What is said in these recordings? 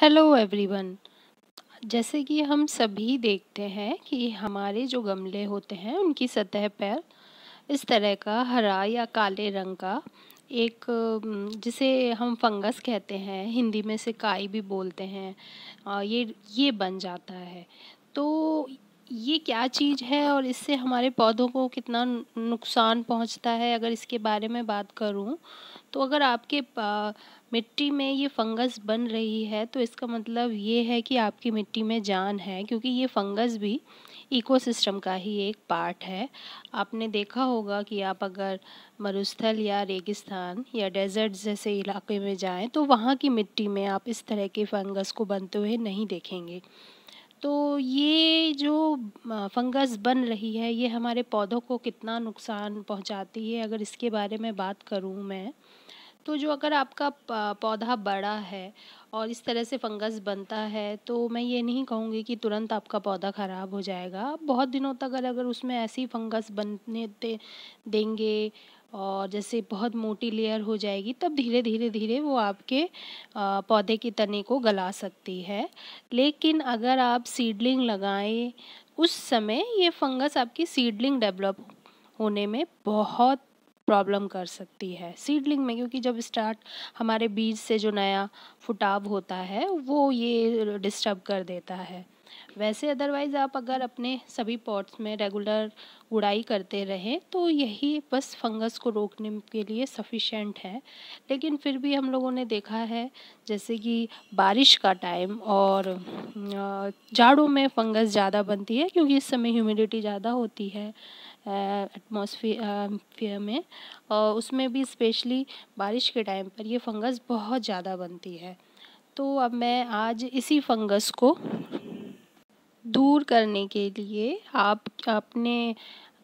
hello everyone जैसे कि हम सभी देखते हैं कि हमारे जो गमले होते हैं उनकी सतह पर इस तरह का हरा या काले रंग का एक जिसे हम फंगस कहते हैं हिंदी में से काई भी बोलते हैं ये ये बन जाता है तो ये क्या चीज़ है और इससे हमारे पौधों को कितना नुकसान पहुंचता है अगर इसके बारे में बात करूं तो अगर आपके मिट्टी में ये फंगस बन रही है तो इसका मतलब ये है कि आपकी मिट्टी में जान है क्योंकि ये फंगस भी इकोसिस्टम का ही एक पार्ट है आपने देखा होगा कि आप अगर मरुस्थल या रेगिस्तान या डेजर्ट जैसे इलाके में जाएं तो वहाँ की मिट्टी में आप इस तरह के फंगस को बनते हुए नहीं देखेंगे तो ये जो फंगस बन रही है ये हमारे पौधों को कितना नुकसान पहुंचाती है अगर इसके बारे में बात करूँ मैं तो जो अगर आपका पौधा बड़ा है और इस तरह से फंगस बनता है तो मैं ये नहीं कहूँगी कि तुरंत आपका पौधा ख़राब हो जाएगा बहुत दिनों तक अगर अगर उसमें ऐसी फंगस बनने दे, देंगे और जैसे बहुत मोटी लेयर हो जाएगी तब धीरे धीरे धीरे वो आपके पौधे के तने को गला सकती है लेकिन अगर आप सीडलिंग लगाएं उस समय ये फंगस आपकी सीडलिंग डेवलप होने में बहुत प्रॉब्लम कर सकती है सीडलिंग में क्योंकि जब स्टार्ट हमारे बीज से जो नया फुटाव होता है वो ये डिस्टर्ब कर देता है वैसे अदरवाइज़ आप अगर अपने सभी पॉट्स में रेगुलर गुड़ाई करते रहें तो यही बस फंगस को रोकने के लिए सफिशेंट है लेकिन फिर भी हम लोगों ने देखा है जैसे कि बारिश का टाइम और जाड़ों में फंगस ज़्यादा बनती है क्योंकि इस समय ह्यूमिडिटी ज़्यादा होती है एटमॉस्फेयर um, में और उसमें भी स्पेशली बारिश के टाइम पर ये फंगस बहुत ज़्यादा बनती है तो अब मैं आज इसी फंगस को दूर करने के लिए आप अपने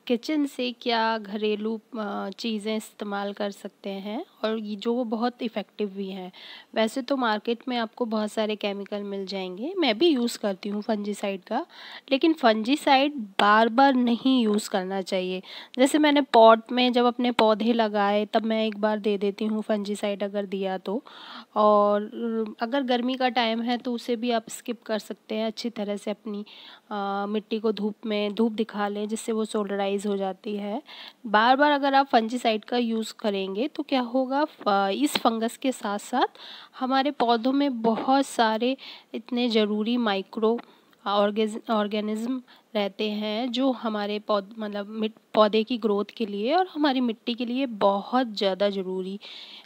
किचन से क्या घरेलू चीज़ें इस्तेमाल कर सकते हैं और ये जो बहुत इफ़ेक्टिव भी हैं वैसे तो मार्केट में आपको बहुत सारे केमिकल मिल जाएंगे मैं भी यूज़ करती हूँ फंजीसाइड का लेकिन फंजीसाइड बार बार नहीं यूज़ करना चाहिए जैसे मैंने पॉट में जब अपने पौधे लगाए तब मैं एक बार दे देती हूँ फंजीसाइड अगर दिया तो और अगर गर्मी का टाइम है तो उसे भी आप स्किप कर सकते हैं अच्छी तरह से अपनी आ, मिट्टी को धूप में धूप दिखा लें जिससे वो सोलराइज साइज़ हो जाती है बार बार अगर आप फंजीसाइड का यूज़ करेंगे तो क्या होगा इस फंगस के साथ साथ हमारे पौधों में बहुत सारे इतने ज़रूरी माइक्रो ऑर्गेनिज़म रहते हैं जो हमारे पौध मतलब पौधे की ग्रोथ के लिए और हमारी मिट्टी के लिए बहुत ज़्यादा ज़रूरी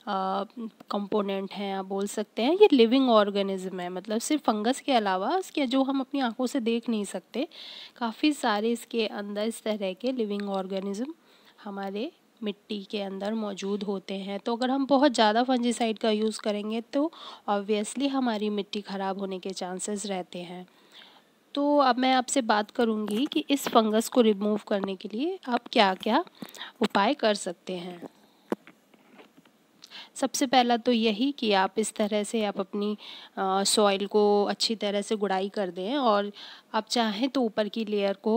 कंपोनेंट हैं आप बोल सकते हैं ये लिविंग ऑर्गेनिज़म है मतलब सिर्फ फंगस के अलावा उसके जो हम अपनी आंखों से देख नहीं सकते काफ़ी सारे इसके अंदर इस तरह के लिविंग ऑर्गेनिज़म हमारे मिट्टी के अंदर मौजूद होते हैं तो अगर हम बहुत ज़्यादा फंजीसाइड का यूज़ करेंगे तो ऑब्वियसली हमारी मिट्टी ख़राब होने के चांसेस रहते हैं तो अब मैं आपसे बात करूँगी कि इस फंगस को रिमूव करने के लिए आप क्या क्या उपाय कर सकते हैं सबसे पहला तो यही कि आप इस तरह से आप अपनी सॉइल को अच्छी तरह से गुड़ाई कर दें और आप चाहें तो ऊपर की लेयर को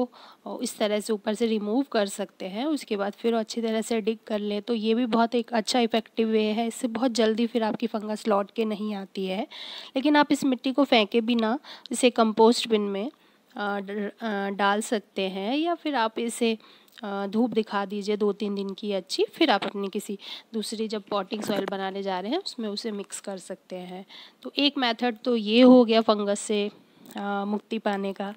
इस तरह से ऊपर से रिमूव कर सकते हैं उसके बाद फिर अच्छी तरह से डिग कर लें तो ये भी बहुत एक अच्छा इफ़ेक्टिव वे है इससे बहुत जल्दी फिर आपकी फंगस लौट के नहीं आती है लेकिन आप इस मिट्टी को फेंके भी ना इसे कंपोस्ट बिन में डाल सकते हैं या फिर आप इसे धूप दिखा दीजिए दो तीन दिन की अच्छी फिर आप अपनी किसी दूसरी जब पॉटिंग सॉइल बनाने जा रहे हैं उसमें उसे मिक्स कर सकते हैं तो एक मेथड तो ये हो गया फंगस से आ, मुक्ति पाने का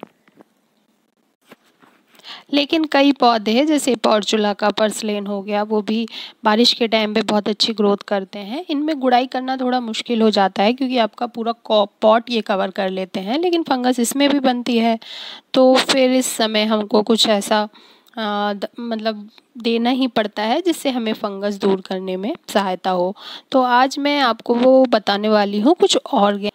लेकिन कई पौधे जैसे पॉर्चुला का पर्सलेन हो गया वो भी बारिश के टाइम पे बहुत अच्छी ग्रोथ करते हैं इनमें गुड़ाई करना थोड़ा मुश्किल हो जाता है क्योंकि आपका पूरा पॉट ये कवर कर लेते हैं लेकिन फंगस इसमें भी बनती है तो फिर इस समय हमको कुछ ऐसा द, मतलब देना ही पड़ता है जिससे हमें फंगस दूर करने में सहायता हो तो आज मैं आपको वो बताने वाली हूँ कुछ और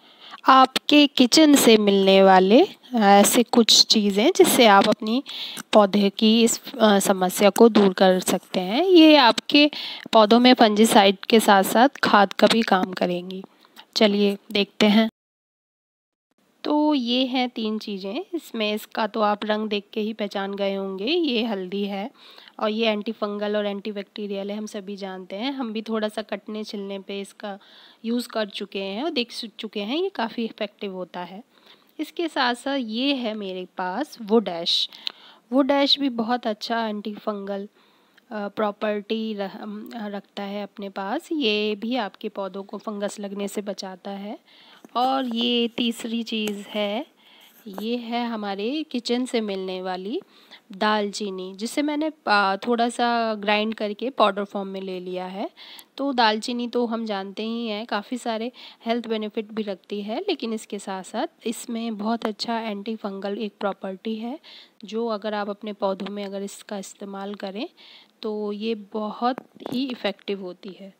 आपके किचन से मिलने वाले ऐसे कुछ चीज़ें जिससे आप अपनी पौधे की इस समस्या को दूर कर सकते हैं ये आपके पौधों में फंजीसाइड के साथ साथ खाद का भी काम करेंगी चलिए देखते हैं तो ये हैं तीन चीज़ें इसमें इसका तो आप रंग देख के ही पहचान गए होंगे ये हल्दी है और ये एंटी फंगल और एंटी बैक्टीरियल है हम सभी जानते हैं हम भी थोड़ा सा कटने छिलने पे इसका यूज़ कर चुके हैं और देख चुके हैं ये काफ़ी इफेक्टिव होता है इसके साथ साथ ये है मेरे पास वुड ऐश वुड ऐश भी बहुत अच्छा एंटी फंगल प्रॉपर्टी रखता है अपने पास ये भी आपके पौधों को फंगस लगने से बचाता है और ये तीसरी चीज़ है ये है हमारे किचन से मिलने वाली दालचीनी जिसे मैंने थोड़ा सा ग्राइंड करके पाउडर फॉर्म में ले लिया है तो दालचीनी तो हम जानते ही हैं काफ़ी सारे हेल्थ बेनिफिट भी रखती है लेकिन इसके साथ साथ इसमें बहुत अच्छा एंटी फंगल एक प्रॉपर्टी है जो अगर आप अपने पौधों में अगर इसका इस्तेमाल करें तो ये बहुत ही इफ़ेक्टिव होती है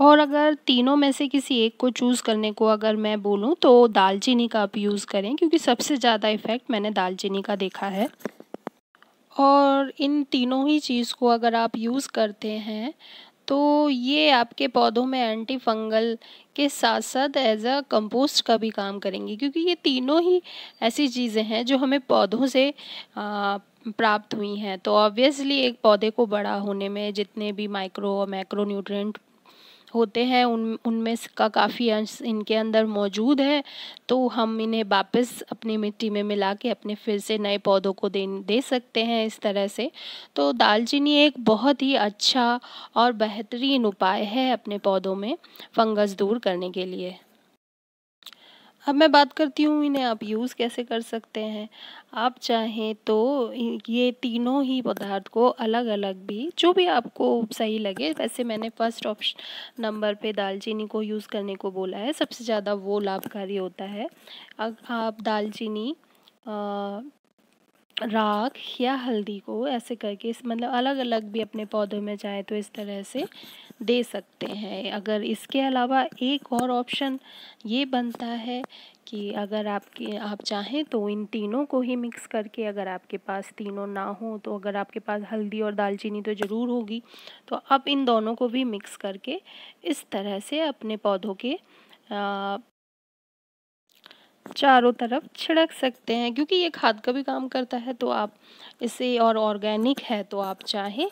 और अगर तीनों में से किसी एक को चूज़ करने को अगर मैं बोलूँ तो दालचीनी का आप यूज़ करें क्योंकि सबसे ज़्यादा इफ़ेक्ट मैंने दालचीनी का देखा है और इन तीनों ही चीज़ को अगर आप यूज़ करते हैं तो ये आपके पौधों में एंटी फंगल के साथ साथ एज अ कंपोस्ट का भी काम करेंगी क्योंकि ये तीनों ही ऐसी चीज़ें हैं जो हमें पौधों से आ, प्राप्त हुई हैं तो ऑब्वियसली एक पौधे को बड़ा होने में जितने भी माइक्रो और मैक्रो न्यूट्रिएंट होते हैं उन उनमें का काफ़ी अंश इनके अंदर मौजूद है तो हम इन्हें वापस अपनी मिट्टी में मिला के अपने फिर से नए पौधों को दे दे सकते हैं इस तरह से तो दालचीनी एक बहुत ही अच्छा और बेहतरीन उपाय है अपने पौधों में फंगस दूर करने के लिए अब मैं बात करती हूँ इन्हें आप यूज़ कैसे कर सकते हैं आप चाहें तो ये तीनों ही पदार्थ को अलग अलग भी जो भी आपको सही लगे वैसे मैंने फर्स्ट ऑप्शन नंबर पे दालचीनी को यूज़ करने को बोला है सबसे ज़्यादा वो लाभकारी होता है आप दालचीनी राख या हल्दी को ऐसे करके इस मतलब अलग अलग भी अपने पौधों में जाए तो इस तरह से दे सकते हैं अगर इसके अलावा एक और ऑप्शन ये बनता है कि अगर आपके आप चाहें तो इन तीनों को ही मिक्स करके अगर आपके पास तीनों ना हो तो अगर आपके पास हल्दी और दालचीनी तो ज़रूर होगी तो आप इन दोनों को भी मिक्स करके इस तरह से अपने पौधों के चारों तरफ छिड़क सकते हैं क्योंकि ये खाद का भी काम करता है तो आप इसे और ऑर्गेनिक है तो आप चाहें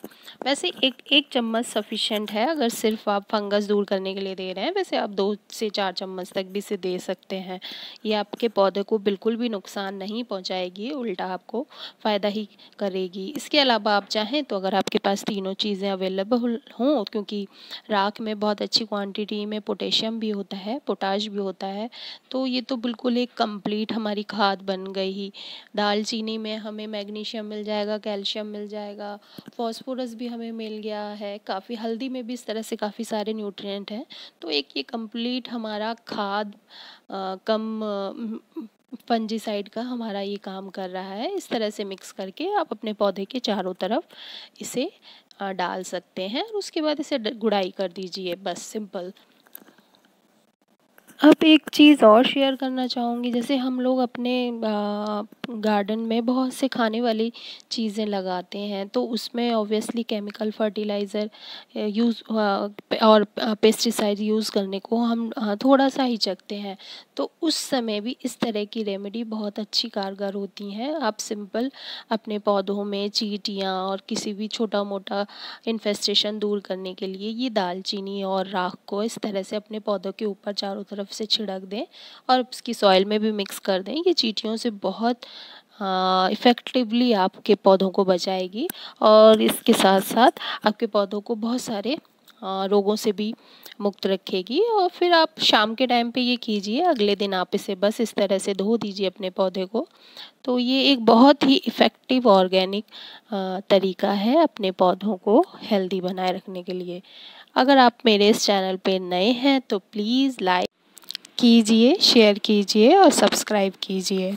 वैसे एक एक चम्मच सफिशेंट है अगर सिर्फ आप फंगस दूर करने के लिए दे रहे हैं वैसे आप दो से चार चम्मच तक भी इसे दे सकते हैं ये आपके पौधे को बिल्कुल भी नुकसान नहीं पहुंचाएगी उल्टा आपको फ़ायदा ही करेगी इसके अलावा आप चाहें तो अगर आपके पास तीनों चीज़ें अवेलेबल हों क्योंकि राख में बहुत अच्छी क्वान्टिटी में पोटेशियम भी होता है पोटाश भी होता है तो ये तो बिल्कुल कंप्लीट हमारी खाद बन गई दालचीनी में हमें मैग्नीशियम मिल जाएगा कैल्शियम मिल जाएगा फॉस्फोरस भी हमें मिल गया है काफ़ी हल्दी में भी इस तरह से काफ़ी सारे न्यूट्रिएंट हैं तो एक ये कंप्लीट हमारा खाद आ, कम फंजीसाइड का हमारा ये काम कर रहा है इस तरह से मिक्स करके आप अपने पौधे के चारों तरफ इसे डाल सकते हैं और उसके बाद इसे गुड़ाई कर दीजिए बस सिंपल अब एक चीज़ और शेयर करना चाहूँगी जैसे हम लोग अपने गार्डन में बहुत से खाने वाली चीज़ें लगाते हैं तो उसमें ऑब्वियसली केमिकल फर्टिलाइज़र यूज़ और पेस्टिसाइड यूज़ करने को हम थोड़ा सा ही चखते हैं तो उस समय भी इस तरह की रेमेडी बहुत अच्छी कारगर होती हैं आप सिंपल अपने पौधों में चीटियाँ और किसी भी छोटा मोटा इन्फेस्टेशन दूर करने के लिए ये दालचीनी और राख को इस तरह से अपने पौधों के ऊपर चारों तरफ से छिड़क दें और उसकी सॉइल में भी मिक्स कर दें ये चीटियों से बहुत इफ़ेक्टिवली हाँ, आपके पौधों को बचाएगी और इसके साथ साथ आपके पौधों को बहुत सारे रोगों से भी मुक्त रखेगी और फिर आप शाम के टाइम पे ये कीजिए अगले दिन आप इसे बस इस तरह से धो दीजिए अपने पौधे को तो ये एक बहुत ही इफ़ेक्टिव ऑर्गेनिक तरीका है अपने पौधों को हेल्दी बनाए रखने के लिए अगर आप मेरे इस चैनल पे नए हैं तो प्लीज़ लाइक कीजिए शेयर कीजिए और सब्सक्राइब कीजिए